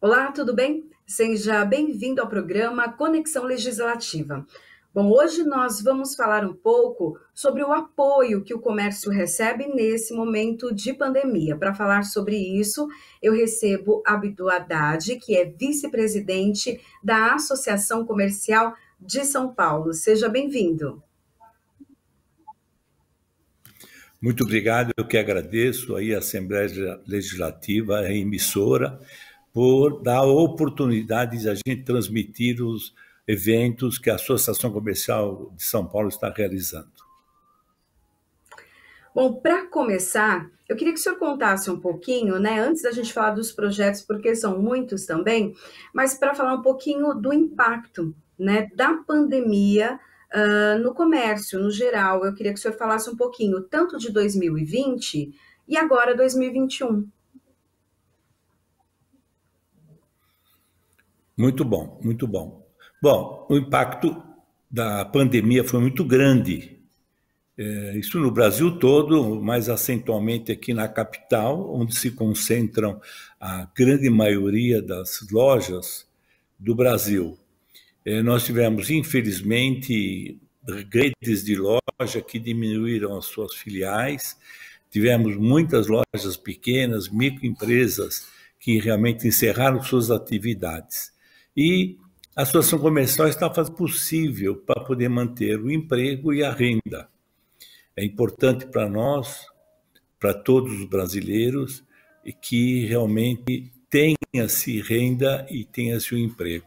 Olá, tudo bem? Seja bem-vindo ao programa Conexão Legislativa. Bom, hoje nós vamos falar um pouco sobre o apoio que o comércio recebe nesse momento de pandemia. Para falar sobre isso, eu recebo Abdu Haddad, que é vice-presidente da Associação Comercial de São Paulo. Seja bem-vindo. Muito obrigado, eu que agradeço aí a Assembleia Legislativa, a emissora, por dar oportunidades a gente transmitir os eventos que a Associação Comercial de São Paulo está realizando. Bom, para começar, eu queria que o senhor contasse um pouquinho, né, antes da gente falar dos projetos, porque são muitos também, mas para falar um pouquinho do impacto, né, da pandemia uh, no comércio, no geral. Eu queria que o senhor falasse um pouquinho, tanto de 2020 e agora 2021. Muito bom, muito bom. Bom, o impacto da pandemia foi muito grande. É, isso no Brasil todo, mas acentualmente aqui na capital, onde se concentram a grande maioria das lojas do Brasil. É, nós tivemos, infelizmente, redes de loja que diminuíram as suas filiais, tivemos muitas lojas pequenas, microempresas que realmente encerraram suas atividades. E a situação comercial está fazendo possível para poder manter o emprego e a renda. É importante para nós, para todos os brasileiros, que realmente tenha-se renda e tenha-se um emprego.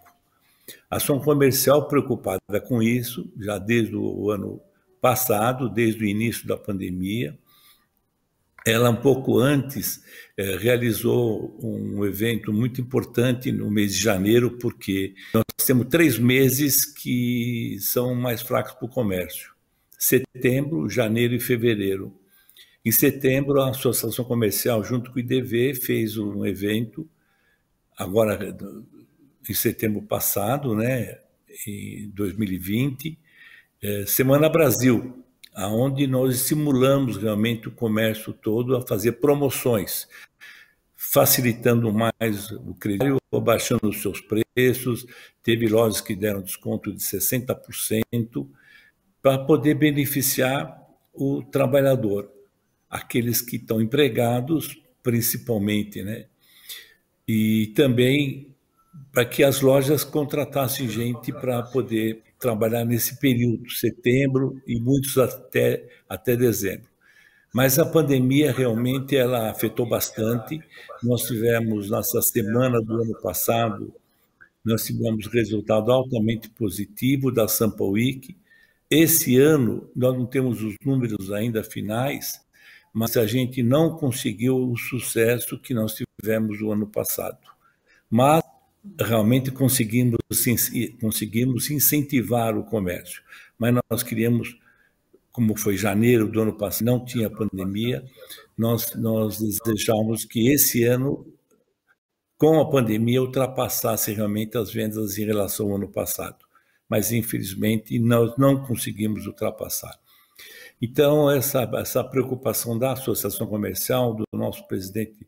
A ação comercial preocupada com isso, já desde o ano passado, desde o início da pandemia, ela, um pouco antes, eh, realizou um evento muito importante no mês de janeiro, porque nós temos três meses que são mais fracos para o comércio: setembro, janeiro e fevereiro. Em setembro, a Associação Comercial, junto com o IDV, fez um evento, agora em setembro passado, né, em 2020, eh, Semana Brasil, aonde nós estimulamos realmente o comércio todo a fazer promoções, facilitando mais o crédito, abaixando os seus preços. Teve lojas que deram desconto de 60% para poder beneficiar o trabalhador, aqueles que estão empregados, principalmente, né? E também para que as lojas contratassem gente para poder trabalhar nesse período, setembro e muitos até, até dezembro. Mas a pandemia realmente ela afetou bastante. Nós tivemos, nessa semana do ano passado, nós tivemos resultado altamente positivo da Sampa Week. Esse ano, nós não temos os números ainda finais, mas a gente não conseguiu o sucesso que nós tivemos o ano passado. Mas realmente conseguimos, conseguimos incentivar o comércio. Mas nós queríamos, como foi janeiro do ano passado, não tinha pandemia, nós, nós desejávamos que esse ano, com a pandemia, ultrapassasse realmente as vendas em relação ao ano passado. Mas, infelizmente, nós não conseguimos ultrapassar. Então, essa, essa preocupação da Associação Comercial, do nosso presidente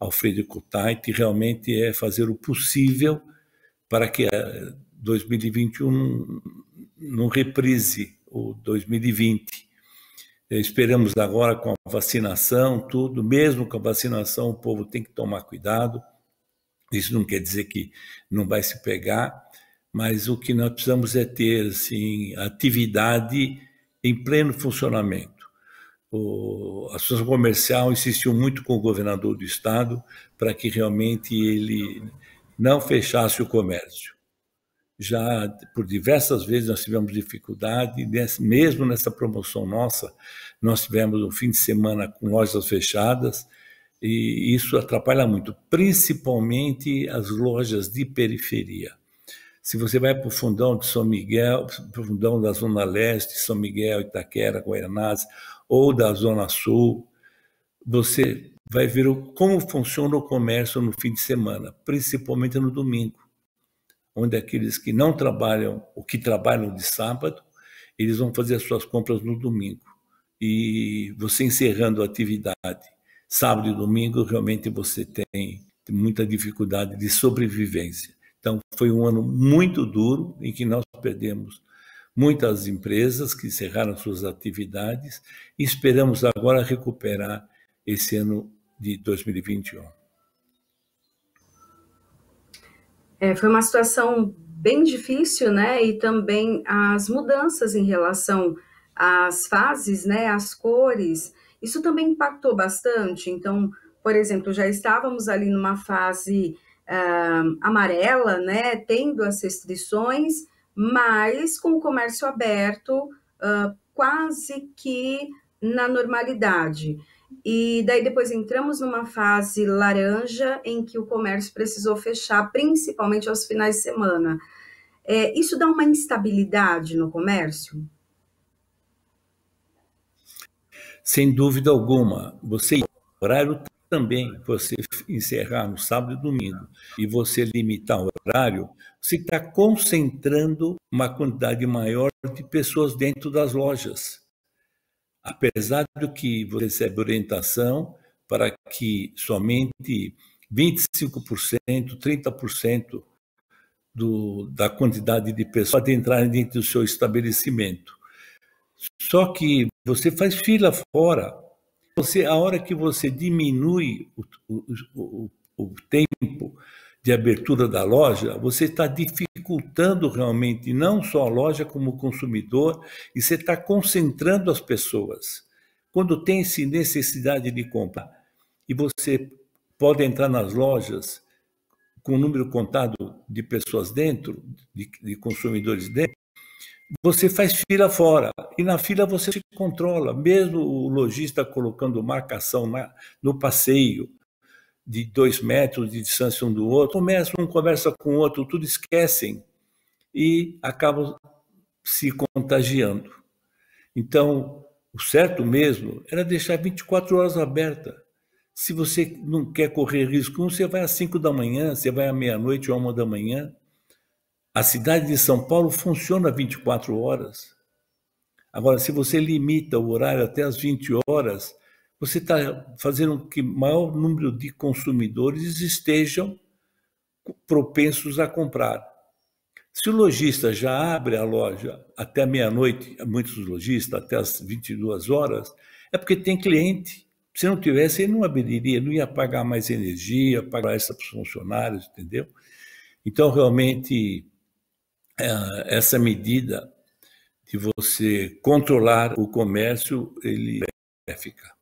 Alfredo Kutait, realmente é fazer o possível para que 2021 não reprise o 2020. Eh, esperamos agora com a vacinação, tudo, mesmo com a vacinação, o povo tem que tomar cuidado. Isso não quer dizer que não vai se pegar, mas o que nós precisamos é ter assim, atividade em pleno funcionamento o, a Associação Comercial insistiu muito com o governador do estado para que realmente ele não fechasse o comércio. Já por diversas vezes nós tivemos dificuldade, mesmo nessa promoção nossa, nós tivemos um fim de semana com lojas fechadas e isso atrapalha muito, principalmente as lojas de periferia. Se você vai para o fundão de São Miguel, para o fundão da Zona Leste, São Miguel, Itaquera, Guaianazes, ou da Zona Sul, você vai ver como funciona o comércio no fim de semana, principalmente no domingo, onde aqueles que não trabalham, ou que trabalham de sábado, eles vão fazer as suas compras no domingo. E você encerrando a atividade sábado e domingo, realmente você tem muita dificuldade de sobrevivência. Então, foi um ano muito duro em que nós perdemos muitas empresas que encerraram suas atividades e esperamos agora recuperar esse ano de 2021. É, foi uma situação bem difícil, né? E também as mudanças em relação às fases, né? As cores, isso também impactou bastante. Então, por exemplo, já estávamos ali numa fase uh, amarela, né? Tendo as restrições mas com o comércio aberto, uh, quase que na normalidade. E daí depois entramos numa fase laranja em que o comércio precisou fechar, principalmente aos finais de semana. É, isso dá uma instabilidade no comércio? Sem dúvida alguma. Você horário também, você encerrar no sábado e domingo e você limitar o horário, se está concentrando uma quantidade maior de pessoas dentro das lojas. Apesar do que você recebe orientação para que somente 25%, 30% do, da quantidade de pessoas adentrarem dentro do seu estabelecimento. Só que você faz fila fora. Você, a hora que você diminui o, o, o, o tempo de abertura da loja, você está dificultando realmente não só a loja como o consumidor e você está concentrando as pessoas. Quando tem se necessidade de compra e você pode entrar nas lojas com o número contado de pessoas dentro, de, de consumidores dentro, você faz fila fora e na fila você se controla, mesmo o lojista colocando marcação no passeio, de dois metros de distância um do outro, começam um conversa com o outro, tudo esquecem e acabam se contagiando. Então, o certo mesmo era deixar 24 horas aberta. Se você não quer correr risco, você vai às 5 da manhã, você vai à meia-noite ou à 1 da manhã. A cidade de São Paulo funciona 24 horas. Agora, se você limita o horário até às 20 horas, você está fazendo com que maior número de consumidores estejam propensos a comprar. Se o lojista já abre a loja até meia-noite, muitos lojistas, até as 22 horas, é porque tem cliente. Se não tivesse, ele não abriria, não ia pagar mais energia, pagar essa para os funcionários, entendeu? Então, realmente, é, essa medida de você controlar o comércio, ele é eficaz.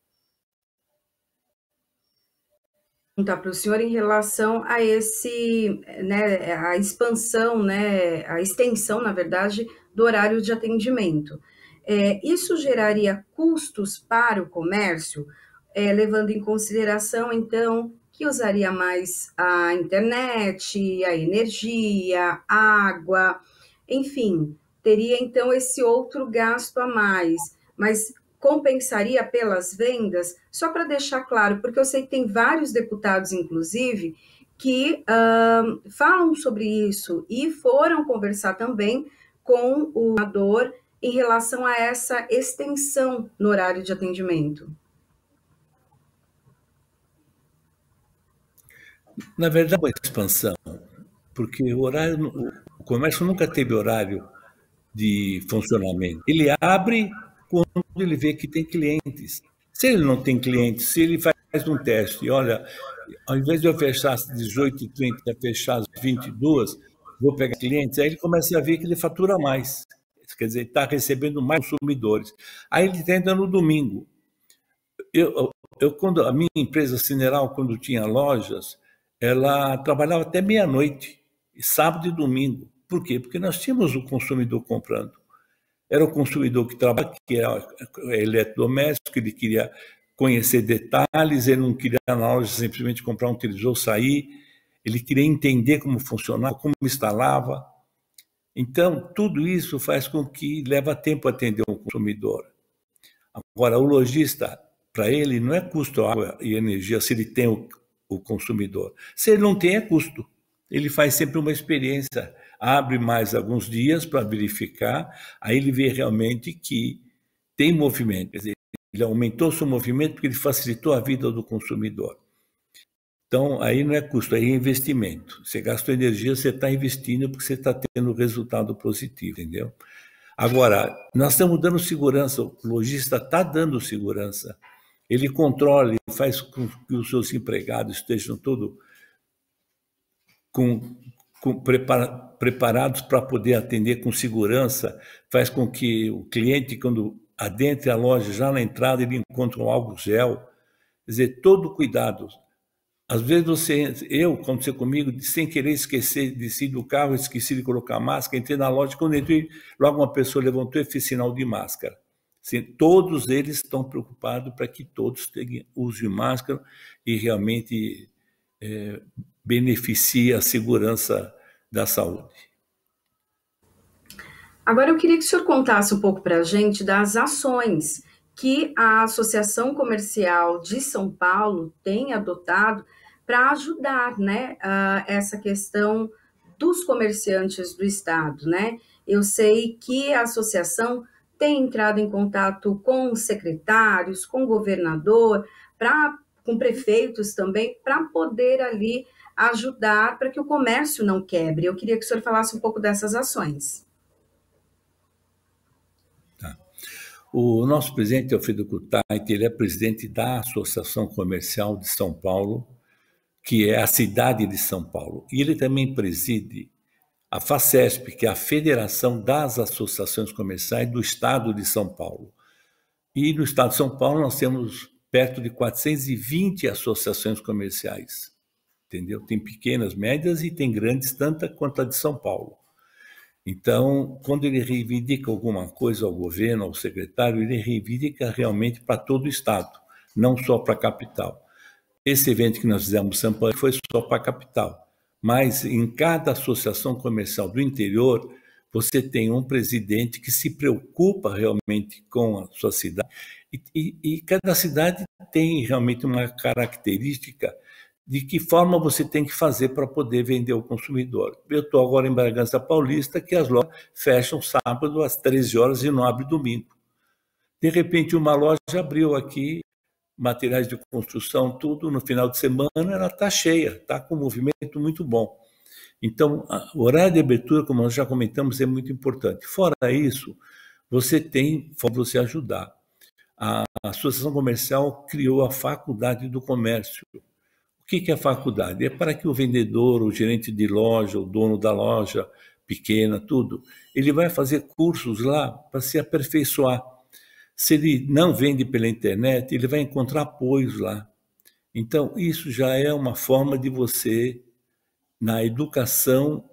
perguntar para o senhor em relação a esse, né, a expansão, né, a extensão, na verdade, do horário de atendimento. É, isso geraria custos para o comércio, é, levando em consideração, então, que usaria mais a internet, a energia, a água, enfim, teria então esse outro gasto a mais. Mas compensaria pelas vendas? Só para deixar claro, porque eu sei que tem vários deputados, inclusive, que uh, falam sobre isso e foram conversar também com o governador em relação a essa extensão no horário de atendimento. Na verdade, é uma expansão, porque o horário, o comércio nunca teve horário de funcionamento. Ele abre quando ele vê que tem clientes. Se ele não tem clientes, se ele faz um teste e olha, ao invés de eu fechar às 18h30, fechar às 22 vou pegar clientes, aí ele começa a ver que ele fatura mais. Quer dizer, está recebendo mais consumidores. Aí ele tenta no domingo. Eu, eu, quando a minha empresa Cineral, quando tinha lojas, ela trabalhava até meia-noite, sábado e domingo. Por quê? Porque nós tínhamos o consumidor comprando. Era o consumidor que trabalha, que era é, eletrodoméstico, ele queria conhecer detalhes, ele não queria na loja simplesmente comprar um televisor, sair, ele queria entender como funcionava, como instalava. Então, tudo isso faz com que leva tempo atender um consumidor. Agora, o lojista, para ele, não é custo água e energia se ele tem o, o consumidor. Se ele não tem, é custo. Ele faz sempre uma experiência abre mais alguns dias para verificar, aí ele vê realmente que tem movimento, quer dizer, ele aumentou seu movimento porque ele facilitou a vida do consumidor. Então, aí não é custo, aí é investimento. Você gastou energia, você está investindo porque você está tendo resultado positivo, entendeu? Agora, nós estamos dando segurança, o lojista está dando segurança. Ele controla, ele faz com que os seus empregados estejam todos com com, prepara, preparados para poder atender com segurança, faz com que o cliente, quando adentre a loja, já na entrada, ele encontre um álcool gel. Quer dizer, todo cuidado. Às vezes você, eu, aconteceu comigo, sem querer esquecer, de desci do carro, esqueci de colocar máscara, entrei na loja, quando entrei, logo uma pessoa levantou e fez sinal de máscara. Assim, todos eles estão preocupados para que todos tenham, usem máscara e realmente é, beneficia a segurança da saúde. Agora eu queria que o senhor contasse um pouco para a gente das ações que a Associação Comercial de São Paulo tem adotado para ajudar né, essa questão dos comerciantes do Estado. Né? Eu sei que a associação tem entrado em contato com secretários, com governador, pra, com prefeitos também, para poder ali ajudar para que o comércio não quebre. Eu queria que o senhor falasse um pouco dessas ações. Tá. O nosso presidente Alfredo Kutait, ele é presidente da Associação Comercial de São Paulo, que é a cidade de São Paulo. E ele também preside a FACESP, que é a Federação das Associações Comerciais do Estado de São Paulo. E no Estado de São Paulo nós temos perto de 420 associações comerciais entendeu? Tem pequenas, médias e tem grandes, tanta quanto a de São Paulo. Então, quando ele reivindica alguma coisa ao governo, ao secretário, ele reivindica realmente para todo o Estado, não só para a capital. Esse evento que nós fizemos em São Paulo foi só para a capital, mas em cada associação comercial do interior, você tem um presidente que se preocupa realmente com a sua cidade. E, e, e cada cidade tem realmente uma característica de que forma você tem que fazer para poder vender ao consumidor. Eu estou agora em Bragança Paulista, que as lojas fecham sábado às 13 horas e não abre domingo. De repente, uma loja abriu aqui, materiais de construção, tudo, no final de semana ela está cheia, está com um movimento muito bom. Então, o horário de abertura, como nós já comentamos, é muito importante. Fora isso, você tem para você ajudar. A Associação Comercial criou a Faculdade do Comércio, que é a faculdade? É para que o vendedor, o gerente de loja, o dono da loja pequena, tudo, ele vai fazer cursos lá para se aperfeiçoar. Se ele não vende pela internet, ele vai encontrar apoios lá. Então, isso já é uma forma de você, na educação,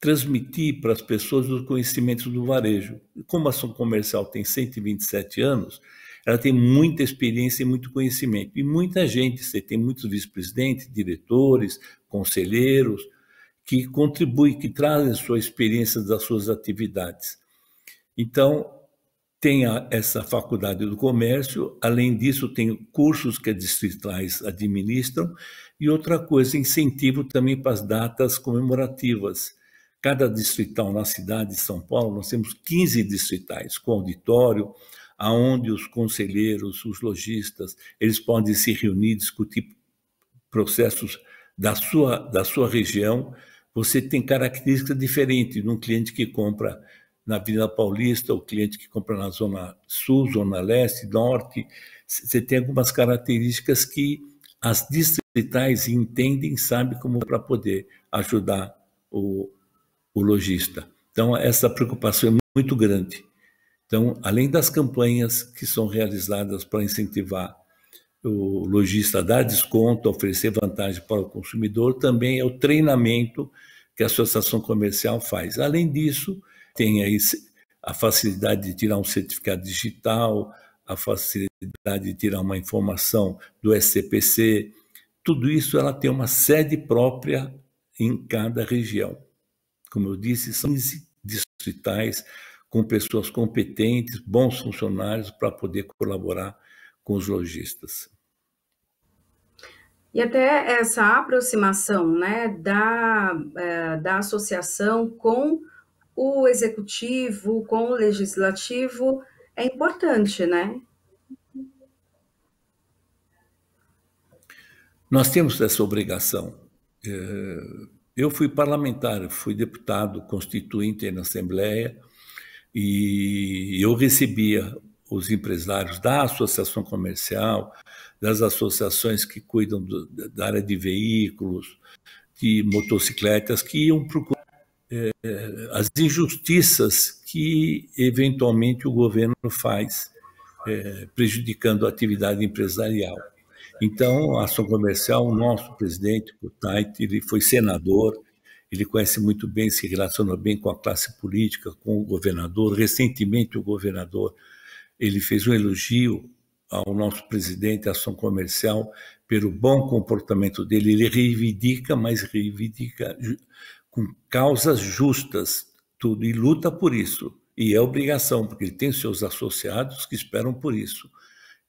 transmitir para as pessoas os conhecimentos do varejo. Como a ação comercial tem 127 anos, ela tem muita experiência e muito conhecimento. E muita gente, você tem muitos vice-presidentes, diretores, conselheiros, que contribuem, que trazem sua experiência das suas atividades. Então, tem a, essa faculdade do comércio, além disso, tem cursos que as distritais administram, e outra coisa, incentivo também para as datas comemorativas. Cada distrital na cidade de São Paulo, nós temos 15 distritais, com auditório, aonde os conselheiros, os lojistas, eles podem se reunir, discutir processos da sua, da sua região. Você tem características diferentes de um cliente que compra na Vila Paulista, o cliente que compra na Zona Sul, Zona Leste, Norte. Você tem algumas características que as distritais entendem, sabem como para poder ajudar o, o lojista. Então, essa preocupação é muito grande. Então, além das campanhas que são realizadas para incentivar o lojista a dar desconto, a oferecer vantagem para o consumidor, também é o treinamento que a associação comercial faz. Além disso, tem aí a facilidade de tirar um certificado digital, a facilidade de tirar uma informação do SCPC, tudo isso ela tem uma sede própria em cada região. Como eu disse, são distritais com pessoas competentes, bons funcionários para poder colaborar com os lojistas. E até essa aproximação né, da, é, da associação com o executivo, com o legislativo, é importante, né? Nós temos essa obrigação. É, eu fui parlamentar, fui deputado constituinte na Assembleia, e eu recebia os empresários da associação comercial, das associações que cuidam do, da área de veículos, de motocicletas, que iam procurar é, as injustiças que eventualmente o governo faz, é, prejudicando a atividade empresarial. Então, a ação comercial, o nosso presidente, o Tait, ele foi senador, ele conhece muito bem, se relaciona bem com a classe política, com o governador. Recentemente, o governador ele fez um elogio ao nosso presidente Ação Comercial pelo bom comportamento dele. Ele reivindica, mas reivindica com causas justas tudo e luta por isso. E é obrigação, porque ele tem seus associados que esperam por isso.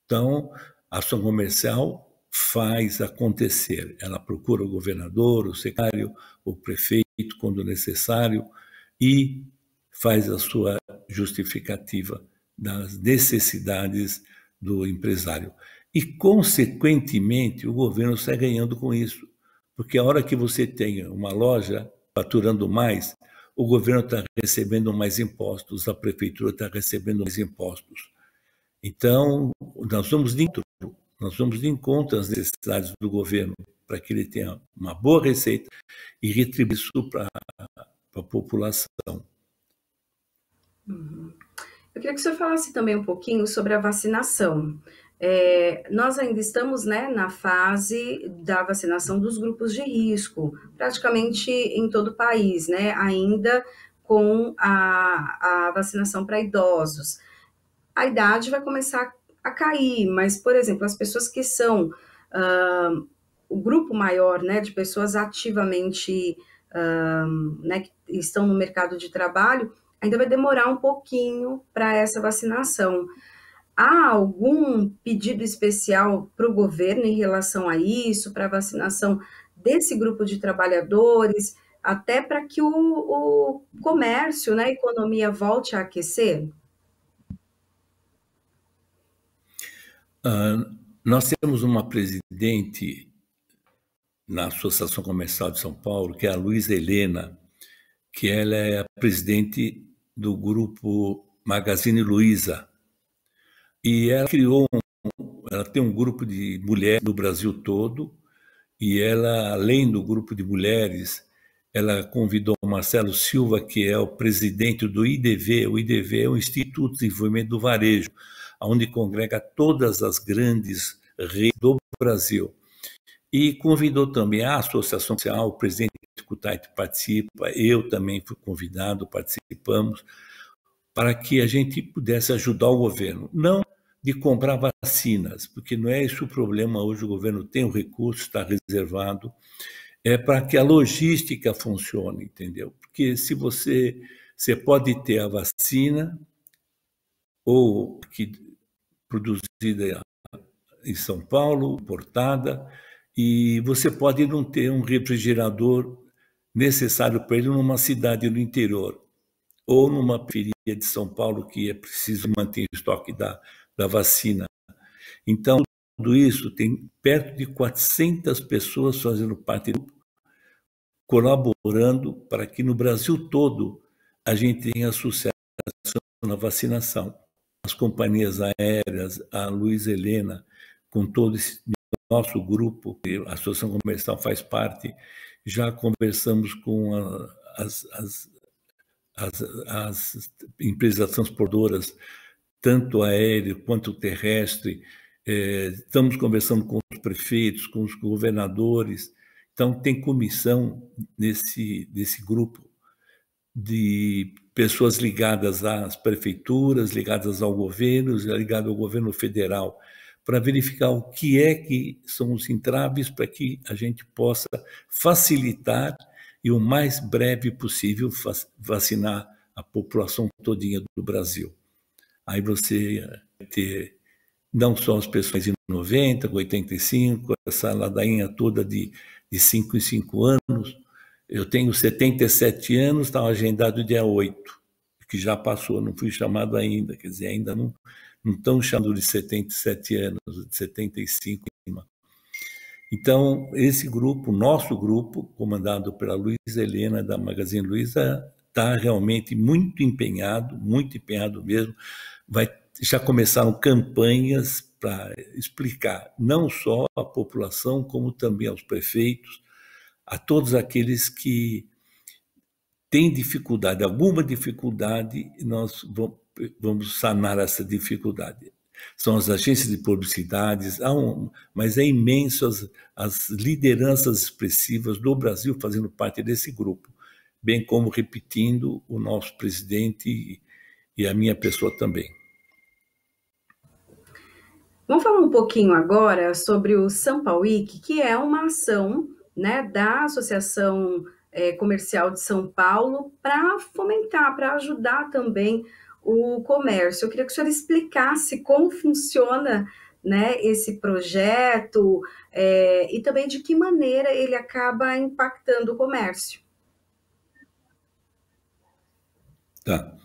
Então, Ação Comercial faz acontecer. Ela procura o governador, o secretário, o prefeito, quando necessário, e faz a sua justificativa das necessidades do empresário. E, consequentemente, o governo sai ganhando com isso, porque a hora que você tem uma loja faturando mais, o governo está recebendo mais impostos, a prefeitura está recebendo mais impostos. Então, nós vamos dentro nós vamos de encontro às necessidades do governo para que ele tenha uma boa receita e retribuição isso para a população. Uhum. Eu queria que o senhor falasse também um pouquinho sobre a vacinação. É, nós ainda estamos né, na fase da vacinação dos grupos de risco, praticamente em todo o país, né, ainda com a, a vacinação para idosos. A idade vai começar a cair, mas, por exemplo, as pessoas que são uh, o grupo maior né, de pessoas ativamente uh, né, que estão no mercado de trabalho, ainda vai demorar um pouquinho para essa vacinação. Há algum pedido especial para o governo em relação a isso, para a vacinação desse grupo de trabalhadores, até para que o, o comércio, né, a economia volte a aquecer? nós temos uma presidente na Associação Comercial de São Paulo, que é a Luísa Helena, que ela é a presidente do grupo Magazine Luiza. E ela criou, um, ela tem um grupo de mulheres do Brasil todo, e ela, além do grupo de mulheres, ela convidou o Marcelo Silva, que é o presidente do IDV. O IDV é o Instituto de Desenvolvimento do Varejo onde congrega todas as grandes redes do Brasil. E convidou também a Associação Social, o presidente Kutait participa, eu também fui convidado, participamos, para que a gente pudesse ajudar o governo. Não de comprar vacinas, porque não é isso o problema hoje, o governo tem o recurso, está reservado, é para que a logística funcione, entendeu? Porque se você, você pode ter a vacina, ou que produzida em São Paulo, importada, e você pode não ter um refrigerador necessário para ele numa cidade do interior ou numa periferia de São Paulo que é preciso manter o estoque da, da vacina. Então, tudo isso tem perto de 400 pessoas fazendo parte do grupo, colaborando para que no Brasil todo a gente tenha sucesso na vacinação as companhias aéreas, a Luiz Helena, com todo esse nosso grupo, a Associação Comercial faz parte, já conversamos com a, as, as, as, as, empresas transportadoras, tanto aéreo quanto terrestre, é, estamos conversando com os prefeitos, com os governadores, então tem comissão nesse, nesse grupo de pessoas ligadas às prefeituras, ligadas ao governo, ligadas ao governo federal, para verificar o que é que são os entraves para que a gente possa facilitar e o mais breve possível vacinar a população todinha do Brasil. Aí você ter não só as pessoas em 90, 85, essa ladainha toda de, de 5 em 5 anos, eu tenho 77 anos, estava tá agendado dia 8, que já passou, não fui chamado ainda, quer dizer, ainda não, estão chamando de 77 anos, de 75 Então, esse grupo, nosso grupo, comandado pela Luiz Helena, da Magazine Luiza, está realmente muito empenhado, muito empenhado mesmo. Vai, já começaram campanhas para explicar não só à população, como também aos prefeitos, a todos aqueles que têm dificuldade, alguma dificuldade, nós vamos sanar essa dificuldade. São as agências de publicidades, um, mas é imenso as, as lideranças expressivas do Brasil fazendo parte desse grupo, bem como, repetindo, o nosso presidente e a minha pessoa também. Vamos falar um pouquinho agora sobre o São Paulo que é uma ação né, da Associação é, Comercial de São Paulo para fomentar, para ajudar também o comércio. Eu queria que o senhor explicasse como funciona né, esse projeto é, e também de que maneira ele acaba impactando o comércio. Tá.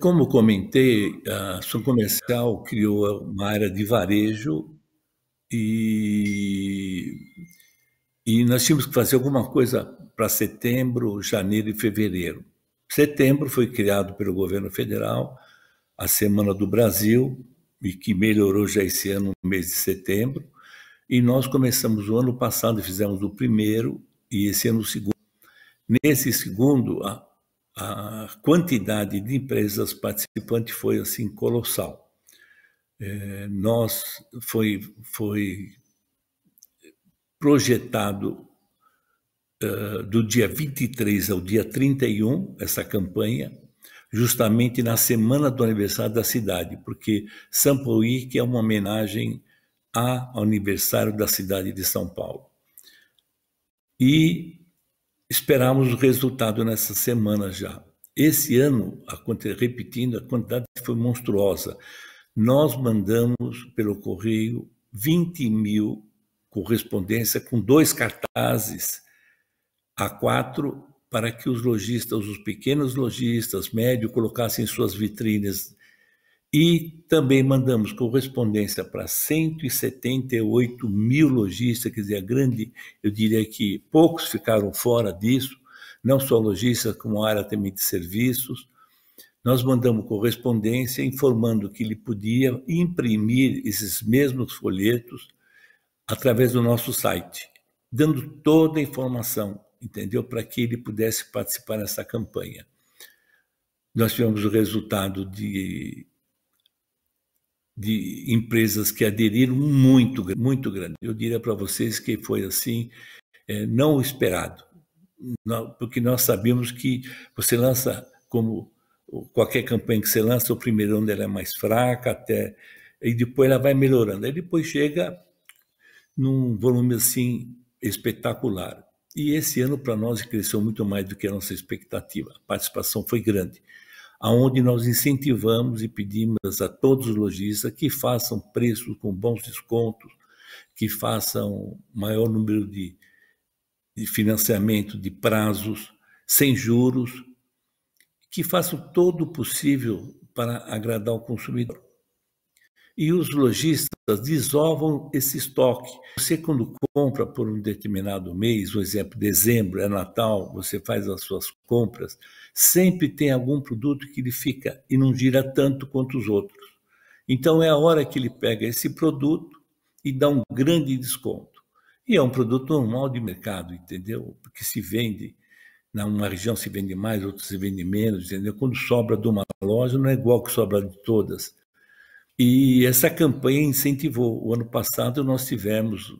Como comentei, a ação comercial criou uma área de varejo e e nós tínhamos que fazer alguma coisa para setembro, janeiro e fevereiro. Setembro foi criado pelo governo federal a Semana do Brasil, e que melhorou já esse ano, no mês de setembro. E nós começamos o ano passado, fizemos o primeiro e esse ano o segundo. Nesse segundo, a, a quantidade de empresas participantes foi assim colossal. É, nós foi, foi projetado uh, do dia 23 ao dia 31, essa campanha, justamente na semana do aniversário da cidade, porque Sampoí que é uma homenagem ao aniversário da cidade de São Paulo. E esperamos o resultado nessa semana já. Esse ano, repetindo, a quantidade foi monstruosa. Nós mandamos pelo correio 20 mil correspondência com dois cartazes A4 para que os lojistas, os pequenos lojistas, médio, colocassem suas vitrines. E também mandamos correspondência para 178 mil lojistas, quer dizer, a grande, eu diria que poucos ficaram fora disso, não só lojistas, como área também de serviços. Nós mandamos correspondência informando que ele podia imprimir esses mesmos folhetos através do nosso site, dando toda a informação, entendeu? Para que ele pudesse participar dessa campanha. Nós tivemos o resultado de, de empresas que aderiram muito, muito grande. Eu diria para vocês que foi assim, é, não esperado, não, porque nós sabíamos que você lança como qualquer campanha que você lança, o primeiro ano ela é mais fraca até e depois ela vai melhorando. Aí depois chega num volume assim espetacular. E esse ano para nós cresceu muito mais do que a nossa expectativa. A participação foi grande, aonde nós incentivamos e pedimos a todos os lojistas que façam preços com bons descontos, que façam maior número de, de financiamento de prazos sem juros, que façam todo o possível para agradar o consumidor e os lojistas desovam esse estoque. Você, quando compra por um determinado mês, por exemplo, dezembro, é Natal, você faz as suas compras, sempre tem algum produto que ele fica e não gira tanto quanto os outros. Então, é a hora que ele pega esse produto e dá um grande desconto. E é um produto normal de mercado, entendeu? Porque se vende uma região se vende mais, outra se vende menos, entendeu? Quando sobra de uma loja, não é igual que sobra de todas. E essa campanha incentivou. O ano passado nós tivemos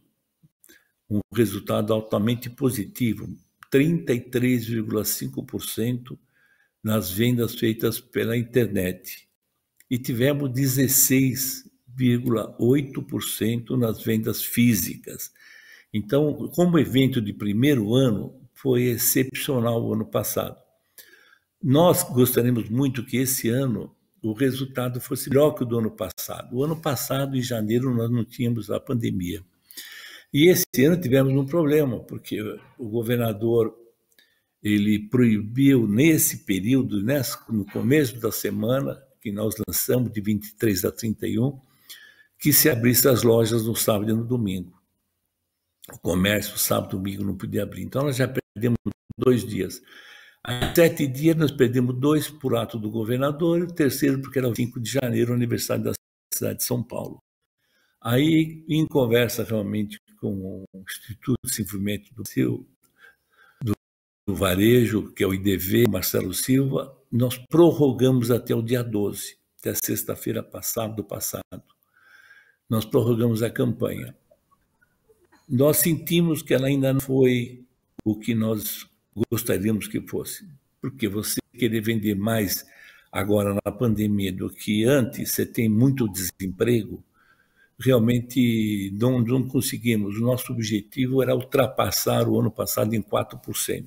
um resultado altamente positivo, 33,5% nas vendas feitas pela internet. E tivemos 16,8% nas vendas físicas. Então, como evento de primeiro ano, foi excepcional o ano passado. Nós gostaríamos muito que esse ano o resultado fosse melhor que o do ano passado. O ano passado, em janeiro, nós não tínhamos a pandemia. E esse ano tivemos um problema, porque o governador ele proibiu nesse período, nesse, né, no começo da semana, que nós lançamos de 23 a 31, que se abrisse as lojas no sábado e no domingo. O comércio, sábado e domingo, não podia abrir. Então, nós já perdemos dois dias. Há sete dias nós perdemos dois por ato do governador, o terceiro porque era 5 de janeiro, aniversário da cidade de São Paulo. Aí, em conversa realmente com o Instituto de Desenvolvimento do Brasil, do, do Varejo, que é o IDV, Marcelo Silva, nós prorrogamos até o dia 12, até sexta-feira passada do passado. Nós prorrogamos a campanha. Nós sentimos que ela ainda não foi o que nós gostaríamos que fosse. Porque você querer vender mais agora na pandemia do que antes, você tem muito desemprego, realmente não, não conseguimos. O nosso objetivo era ultrapassar o ano passado em 4%.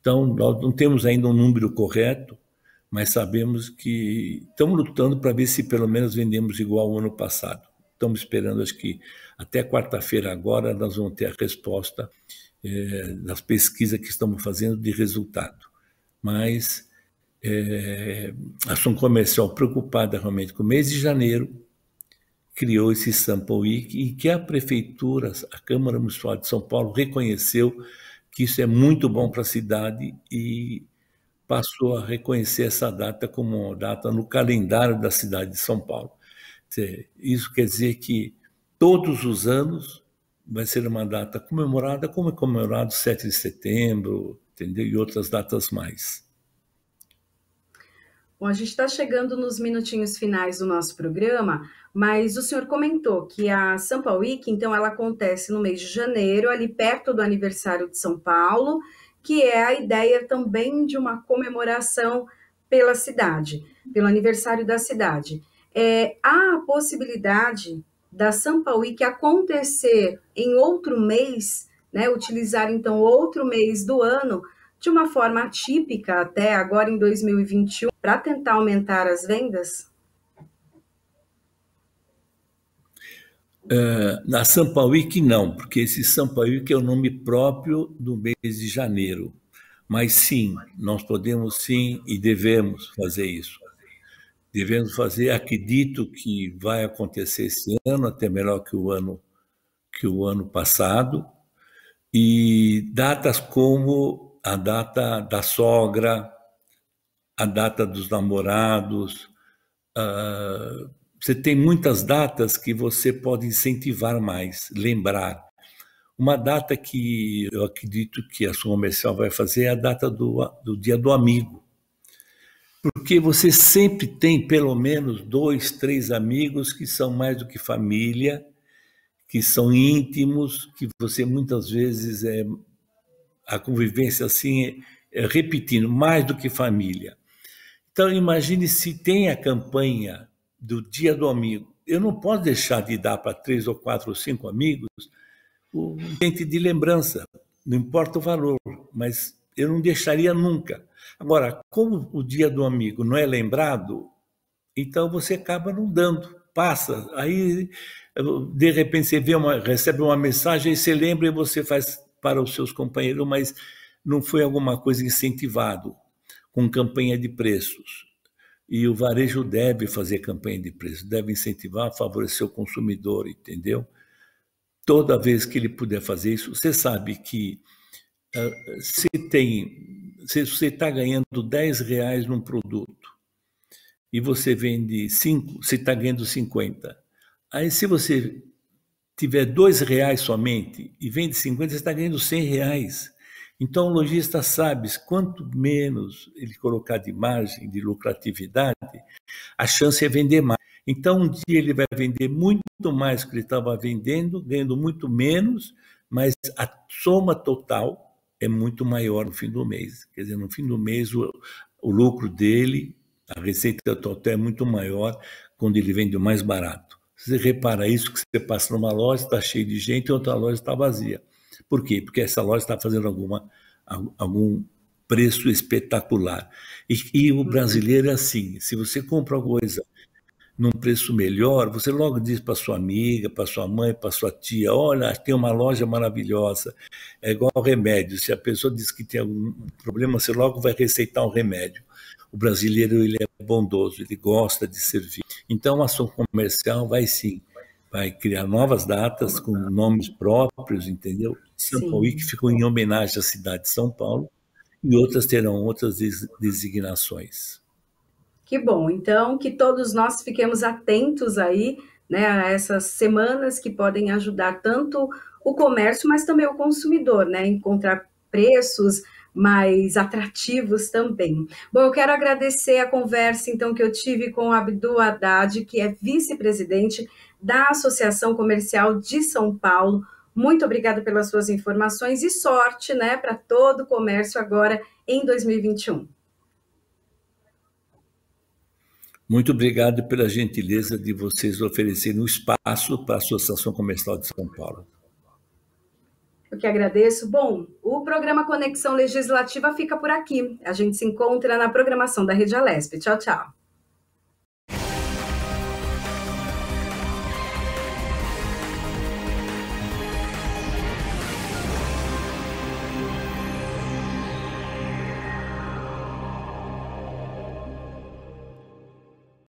Então, nós não temos ainda um número correto, mas sabemos que estamos lutando para ver se pelo menos vendemos igual ao ano passado. Estamos esperando, acho que até quarta-feira agora nós vamos ter a resposta é, das pesquisas que estamos fazendo de resultado. Mas é, a ação comercial preocupada realmente com o mês de janeiro criou esse Sample Week e que a prefeitura, a Câmara Municipal de São Paulo reconheceu que isso é muito bom para a cidade e passou a reconhecer essa data como uma data no calendário da cidade de São Paulo. Isso quer dizer que todos os anos vai ser uma data comemorada como é comemorado 7 de setembro, entendeu? E outras datas mais. Bom, a gente está chegando nos minutinhos finais do nosso programa, mas o senhor comentou que a São Paulo Week, então, ela acontece no mês de janeiro, ali perto do aniversário de São Paulo, que é a ideia também de uma comemoração pela cidade, pelo aniversário da cidade. É, há a possibilidade da Sampaui que acontecer em outro mês, né, utilizar então outro mês do ano de uma forma atípica até agora em 2021 para tentar aumentar as vendas? Uh, na Sampaui que não, porque esse Sampaui que é o nome próprio do mês de janeiro. Mas sim, nós podemos sim e devemos fazer isso devemos fazer. Acredito que vai acontecer esse ano, até melhor que o ano que o ano passado. E datas como a data da sogra, a data dos namorados. Uh, você tem muitas datas que você pode incentivar mais, lembrar. Uma data que eu acredito que a sua comercial vai fazer é a data do, do Dia do Amigo porque você sempre tem pelo menos dois, três amigos que são mais do que família, que são íntimos, que você muitas vezes é a convivência assim, é, é, repetindo, mais do que família. Então imagine se tem a campanha do Dia do Amigo. Eu não posso deixar de dar para três ou quatro ou cinco amigos o dente de lembrança, não importa o valor, mas eu não deixaria nunca. Agora, como o dia do amigo não é lembrado, então você acaba não dando, passa. Aí, de repente, você uma, recebe uma mensagem e você lembra e você faz para os seus companheiros, mas não foi alguma coisa incentivado com campanha de preços. E o varejo deve fazer campanha de preços, deve incentivar, favorecer o consumidor, entendeu? Toda vez que ele puder fazer isso, você sabe que uh, se tem se você está ganhando 10 reais num produto e você vende 5, você está ganhando 50. Aí se você tiver 2 reais somente e vende 50, você está ganhando 100 reais. Então o lojista sabe, quanto menos ele colocar de margem, de lucratividade, a chance é vender mais. Então um dia ele vai vender muito mais do que ele estava vendendo, ganhando muito menos, mas a soma total é muito maior no fim do mês. Quer dizer, no fim do mês, o, o lucro dele, a receita total é muito maior quando ele vende o mais barato. Você repara isso que você passa numa loja, está cheio de gente, e outra loja está vazia. Por quê? Porque essa loja está fazendo alguma, algum preço espetacular. E, e o uhum. brasileiro é assim: se você compra alguma coisa num preço melhor, você logo diz para sua amiga, para sua mãe, para sua tia, olha, tem uma loja maravilhosa. É igual remédio. Se a pessoa diz que tem algum problema, você logo vai receitar um remédio. O brasileiro ele é bondoso, ele gosta de servir. Então, a ação comercial vai sim, vai criar novas datas com nomes próprios, entendeu? São Paulo que ficou em homenagem à cidade de São Paulo e outras terão outras designações. Que bom. Então, que todos nós fiquemos atentos aí, né, a essas semanas que podem ajudar tanto o comércio, mas também o consumidor, né, encontrar preços mais atrativos também. Bom, eu quero agradecer a conversa então que eu tive com o Abdu Haddad, que é vice-presidente da Associação Comercial de São Paulo. Muito obrigada pelas suas informações e sorte, né, para todo o comércio agora em 2021. Muito obrigado pela gentileza de vocês oferecerem um espaço para a Associação Comercial de São Paulo. Eu que agradeço. Bom, o programa Conexão Legislativa fica por aqui. A gente se encontra na programação da Rede Alesp. Tchau, tchau.